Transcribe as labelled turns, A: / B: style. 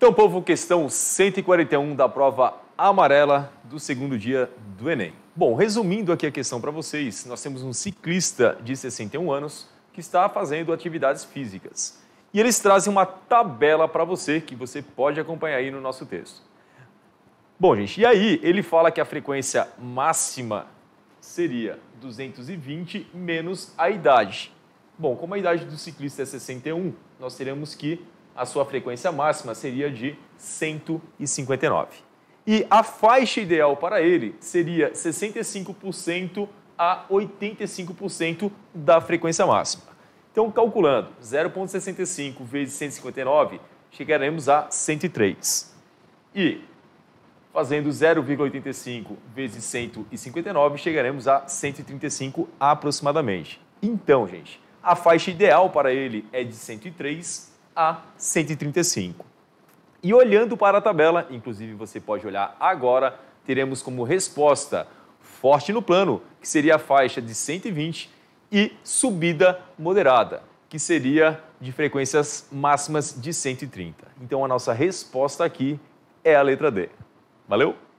A: Então, povo, questão 141 da prova amarela do segundo dia do Enem. Bom, resumindo aqui a questão para vocês, nós temos um ciclista de 61 anos que está fazendo atividades físicas. E eles trazem uma tabela para você que você pode acompanhar aí no nosso texto. Bom, gente, e aí ele fala que a frequência máxima seria 220 menos a idade. Bom, como a idade do ciclista é 61, nós teremos que a sua frequência máxima seria de 159. E a faixa ideal para ele seria 65% a 85% da frequência máxima. Então, calculando 0,65 vezes 159, chegaremos a 103. E fazendo 0,85 vezes 159, chegaremos a 135 aproximadamente. Então, gente, a faixa ideal para ele é de 103 a 135. E olhando para a tabela, inclusive você pode olhar agora, teremos como resposta forte no plano, que seria a faixa de 120, e subida moderada, que seria de frequências máximas de 130. Então a nossa resposta aqui é a letra D. Valeu?